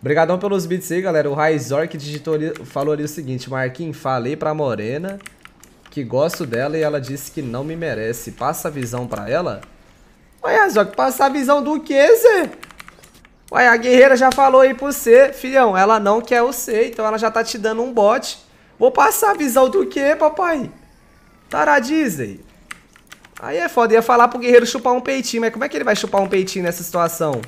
Obrigadão pelos bits aí, galera. O Raizork digitou ali, falou ali o seguinte, Marquinhos, falei pra Morena que gosto dela e ela disse que não me merece. Passa a visão pra ela? Ué, Raizork, passa a visão do que, Zé? Ué, a guerreira já falou aí pro C, filhão, ela não quer o C, então ela já tá te dando um bote. Vou passar a visão do que, papai? Taradizei. Aí é foda, ia falar pro guerreiro chupar um peitinho, mas como é que ele vai chupar um peitinho nessa situação?